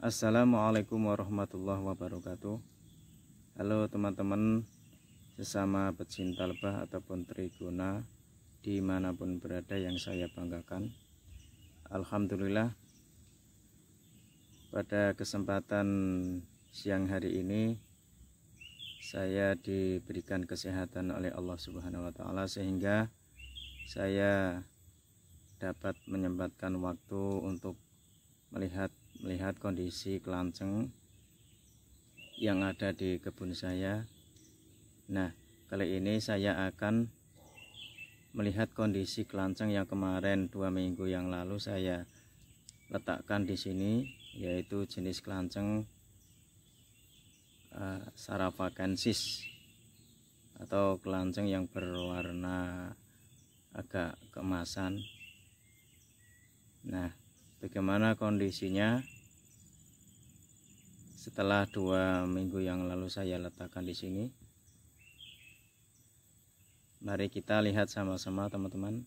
Assalamualaikum warahmatullahi wabarakatuh Halo teman-teman Sesama pecinta lebah ataupun triguna Dimanapun berada yang saya banggakan Alhamdulillah Pada kesempatan siang hari ini Saya diberikan kesehatan oleh Allah subhanahu wa ta'ala Sehingga saya dapat menyempatkan waktu untuk melihat melihat kondisi kelanceng yang ada di kebun saya nah kali ini saya akan melihat kondisi kelanceng yang kemarin dua minggu yang lalu saya letakkan di sini yaitu jenis kelanceng uh, eh, sarapakensis atau kelanceng yang berwarna agak keemasan nah bagaimana kondisinya setelah dua minggu yang lalu saya letakkan di sini mari kita lihat sama-sama teman-teman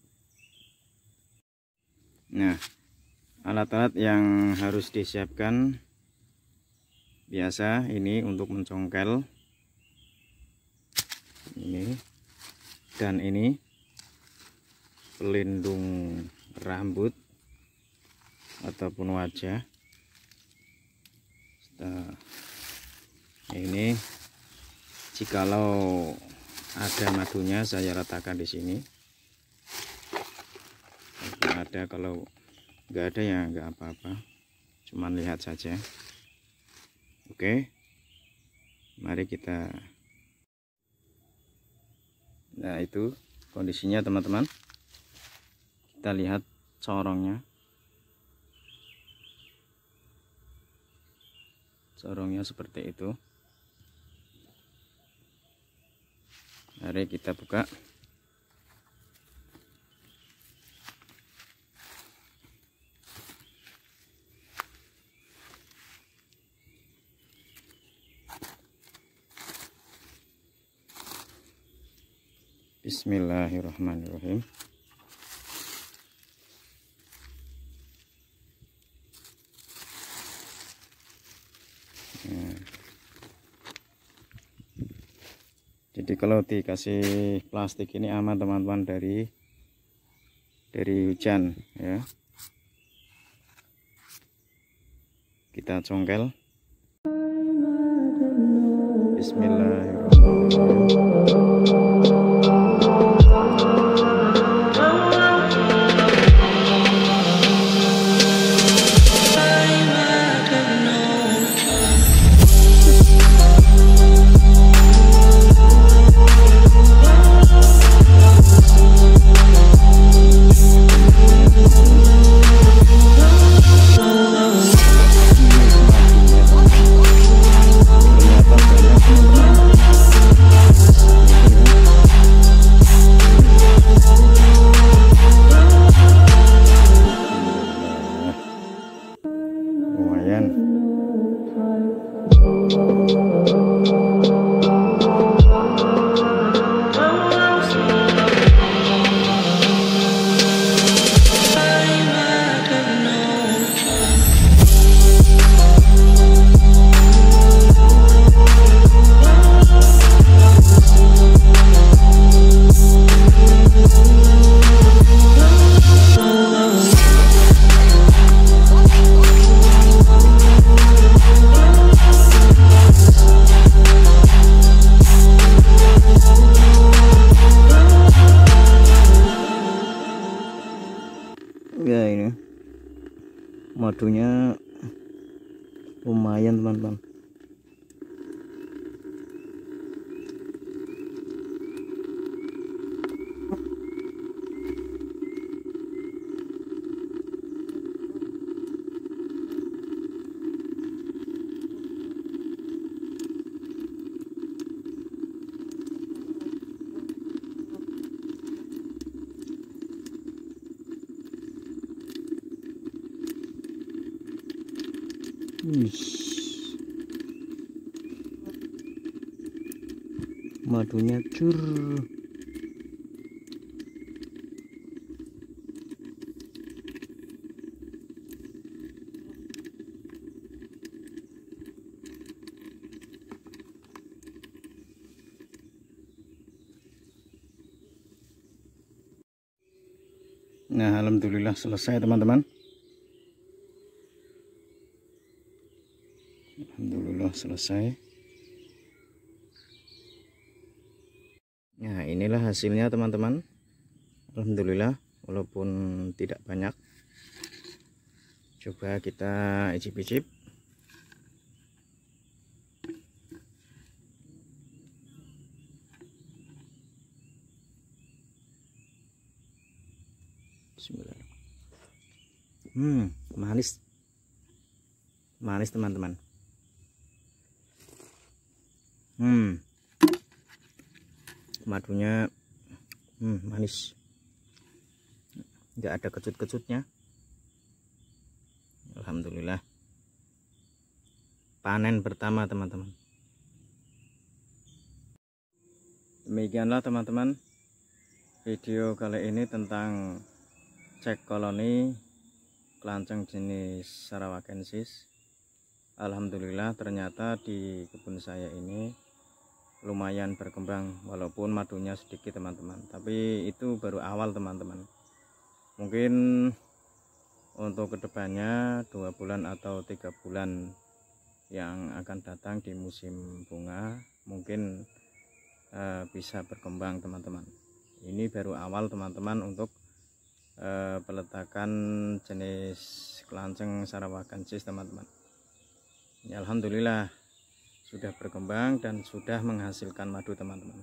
nah alat-alat yang harus disiapkan biasa ini untuk mencongkel ini dan ini pelindung rambut ataupun wajah nah, ini jikalau ada madunya saya ratakan di sini ada kalau nggak ada ya nggak apa-apa cuman lihat saja oke mari kita nah itu kondisinya teman-teman kita lihat corongnya sorongnya seperti itu mari kita buka Bismillahirrahmanirrahim jadi kalau dikasih plastik ini aman teman-teman dari dari hujan ya kita congkel Bismillahirrahmanirrahim madunya lumayan teman-teman Wish. Madunya cur. Nah, alhamdulillah selesai teman-teman. selesai nah inilah hasilnya teman-teman Alhamdulillah walaupun tidak banyak coba kita icip-icip Hmm, manis. Manis teman-teman hmm madunya hmm, manis nggak ada kecut-kecutnya Alhamdulillah panen pertama teman-teman demikianlah teman-teman video kali ini tentang cek koloni kelanceng jenis sarawakensis Alhamdulillah ternyata di kebun saya ini lumayan berkembang walaupun madunya sedikit teman-teman tapi itu baru awal teman-teman mungkin untuk kedepannya dua bulan atau tiga bulan yang akan datang di musim bunga mungkin eh, bisa berkembang teman-teman ini baru awal teman-teman untuk eh, peletakan jenis kelanceng sarawakensis teman-teman ya, Alhamdulillah sudah berkembang dan sudah menghasilkan madu teman-teman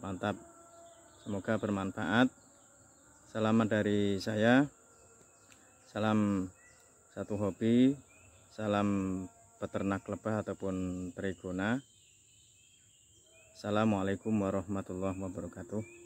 mantap semoga bermanfaat salam dari saya salam satu hobi salam peternak lebah ataupun trigona Assalamualaikum warahmatullahi wabarakatuh